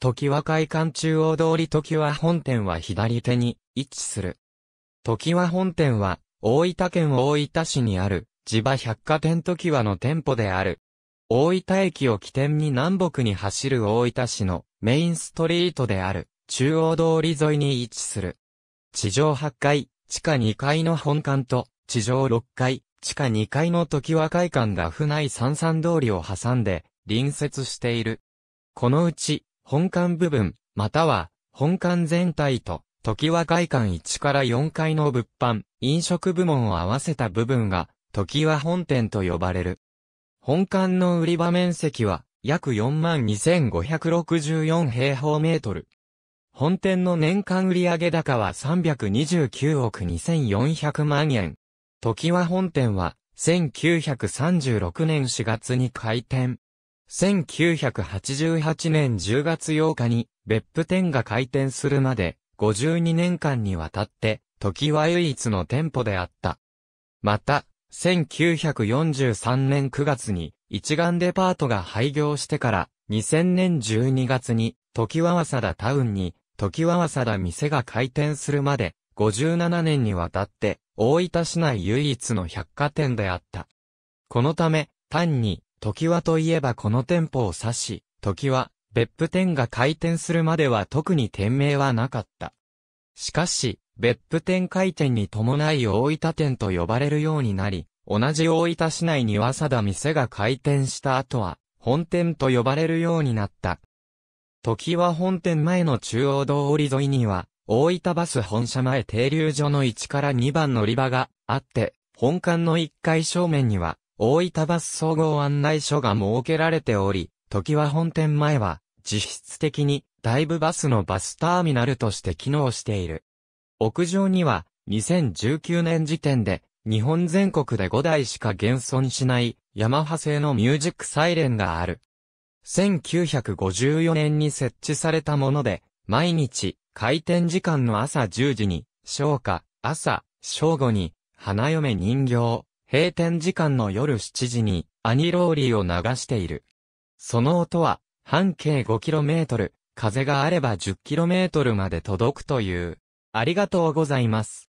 時和会館中央通り時和本店は左手に位置する。時和本店は、大分県大分市にある、地場百貨店時和の店舗である。大分駅を起点に南北に走る大分市のメインストリートである、中央通り沿いに位置する。地上8階、地下2階の本館と、地上6階、地下2階の時和会館が府内三三通りを挟んで、隣接している。このうち、本館部分、または、本館全体と、時は外館1から4階の物販、飲食部門を合わせた部分が、時は本店と呼ばれる。本館の売り場面積は、約42,564平方メートル。本店の年間売上高は329億2400万円。時は本店は、1936年4月に開店。1988年10月8日に別府店が開店するまで52年間にわたって時は唯一の店舗であった。また、1943年9月に一眼デパートが廃業してから2000年12月に時はわさだタウンに時はわさだ店が開店するまで57年にわたって大分市内唯一の百貨店であった。このため単に時はといえばこの店舗を指し、時は、別府店が開店するまでは特に店名はなかった。しかし、別府店開店に伴い大分店と呼ばれるようになり、同じ大分市内にわさだ店が開店した後は、本店と呼ばれるようになった。時は本店前の中央通り沿いには、大分バス本社前停留所の1から2番乗り場があって、本館の1階正面には、大分バス総合案内所が設けられており、時は本店前は、実質的に、大部バスのバスターミナルとして機能している。屋上には、2019年時点で、日本全国で5台しか現存しない、ヤマハ製のミュージックサイレンがある。1954年に設置されたもので、毎日、開店時間の朝10時に、消化、朝、正午に、花嫁人形、閉店時間の夜7時にアニローリーを流している。その音は半径 5km、風があれば 10km まで届くという。ありがとうございます。